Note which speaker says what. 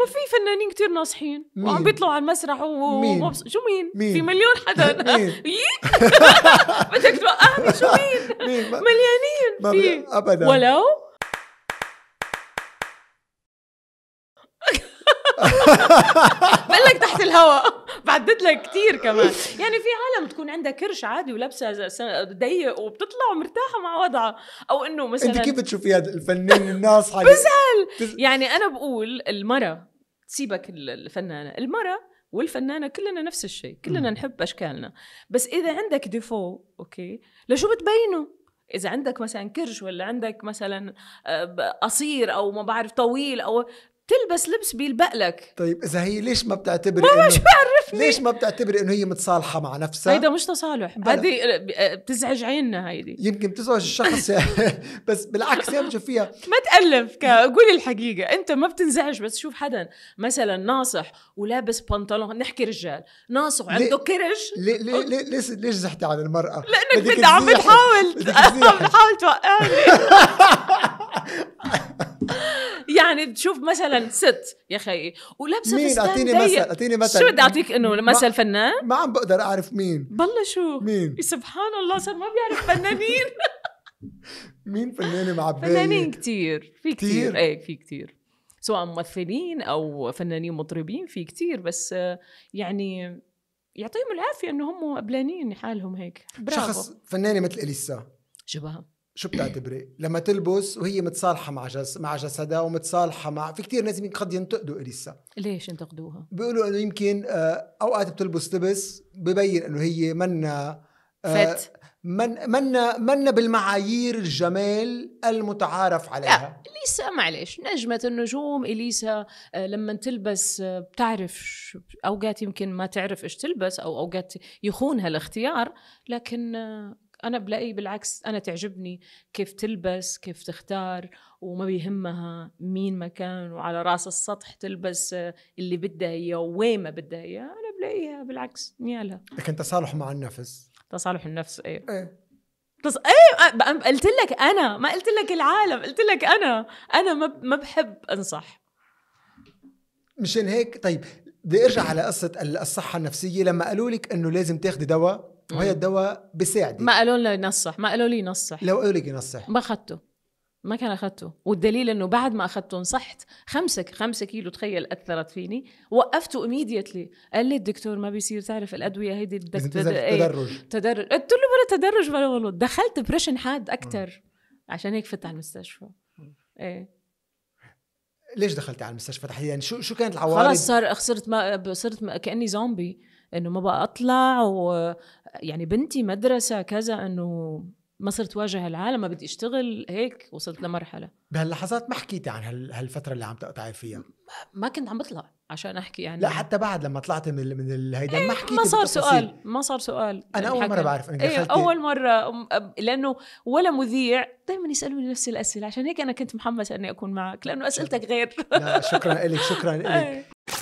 Speaker 1: ما في فنانين كتير ناصحين وعم بيطلعوا على المسرح و... مين؟ ومبس... شو مين؟, مين؟ في مليون حدا بدك توقعني شو مين؟ مين؟ ما... مليانين ما في ابدا ولو بقلك تحت الهواء بعدد لك كثير كمان يعني في عالم تكون عندها كرش عادي ولابسه ضيق وبتطلع مرتاحه مع وضعها او
Speaker 2: انه مثلا انت كيف بتشوفي هذا الفنان الناس
Speaker 1: بزعل يعني انا بقول المره سيبك الفنانه المراه والفنانه كلنا نفس الشيء كلنا م. نحب اشكالنا بس اذا عندك ديفو اوكي لشو بتبينه اذا عندك مثلا كرش ولا عندك مثلا آه، قصير او ما بعرف طويل او تلبس لبس
Speaker 2: بيلبق لك طيب اذا هي ليش ما بتعتبري ما مش بعرفني ليش ما بتعتبري انه هي متصالحه مع نفسها هيدا
Speaker 1: مش تصالح هذه آه، آه، بتزعج عيننا هيدي يمكن
Speaker 2: بتزعج الشخص
Speaker 1: بس بالعكس يا شوف فيها ما تالف قولي الحقيقه انت ما بتنزعج بس شوف حدا مثلا ناصح ولابس بنطلون نحكي رجال ناصح وعنده
Speaker 2: كرش ليه ليه ليش ليش زحتي على المراه لانك بدك عم بتحاول عم بتحاول توقعني
Speaker 1: يعني تشوف
Speaker 2: مثلا ست يا
Speaker 1: خيي ولابسه مين اعطيني مثل اعطيني مثل شو بدي اعطيك انه مثل
Speaker 2: فنان؟ ما عم بقدر اعرف
Speaker 1: مين بالله شو؟ مين؟ سبحان الله صار ما بيعرف فنانين مين
Speaker 2: فنانه معبايه؟ فنانين
Speaker 1: كتير في كتير, كتير. ايه في كتير سواء ممثلين او فنانين مطربين في كتير بس يعني يعطيهم العافيه انه هم قبلانين حالهم هيك برافو شخص فنانه مثل اليسا
Speaker 2: شبهها شو بتعتبري؟ لما تلبس وهي متصالحه مع جس مع جسدها ومتصالحه مع في كثير ناس يمكن قد ينتقدوا اليسا ليش ينتقدوها؟ بيقولوا انه يمكن آه، اوقات بتلبس لبس ببين انه هي منا آه، فت من منا منا بالمعايير الجمال المتعارف عليها
Speaker 1: لا اليسا معلش نجمة النجوم اليسا آه، لما تلبس بتعرف اوقات يمكن ما تعرف ايش تلبس او اوقات يخونها الاختيار لكن انا بلاقي بالعكس انا تعجبني كيف تلبس كيف تختار وما بيهمها مين مكان وعلى راس السطح تلبس آه، اللي بدها اياه وين ما بدها اياه انا بلاقيها بالعكس نيالها
Speaker 2: لكن تصالح مع النفس تصالح النفس ايه ايه تص...
Speaker 1: ايه قلت لك انا ما قلت لك العالم قلت لك انا انا ما ما بحب انصح
Speaker 2: مشان هيك طيب بدي ارجع على قصه الصحه النفسيه لما قالوا لك انه لازم تاخذي دواء وهي الدواء بيساعدك
Speaker 1: ما قالوا لنا ينصح ما قالوا لي نصح لو قالوا لك نصح ما اخذته ما كان اخذته والدليل انه بعد ما اخذته نصحت خمسة خمسة كيلو تخيل اثرت فيني وقفته ايميديتلي قال لي الدكتور ما بيصير تعرف الادويه هيدي بدك إيه، تدرج تدرج قلت له ولا تدرج ولا والله دخلت بريشن حاد اكثر عشان هيك فت على المستشفى ايه
Speaker 2: ليش دخلت على المستشفى تحديدا شو شو كانت العوارض خلص
Speaker 1: صار خسرت ما صرت ما كاني زومبي انه ما بقى اطلع ويعني بنتي مدرسه كذا انه ما صرت واجه العالم ما بدي اشتغل هيك وصلت لمرحله
Speaker 2: بهاللحظات ما حكيتي عن هالفتره اللي عم تقطعي فيها
Speaker 1: ما كنت عم بطلع
Speaker 2: عشان احكي يعني لا حتى بعد لما طلعت من ال من الهيدا ما إيه، حكيت ما صار سؤال
Speaker 1: ما صار سؤال انا اول مره بعرف انك إيه اول مره لانه ولا مذيع دائما يسالوني نفس الاسئله عشان هيك انا كنت محمسه اني اكون معك لانه اسئلتك غير
Speaker 2: لا شكرا لك شكرا إيه. لك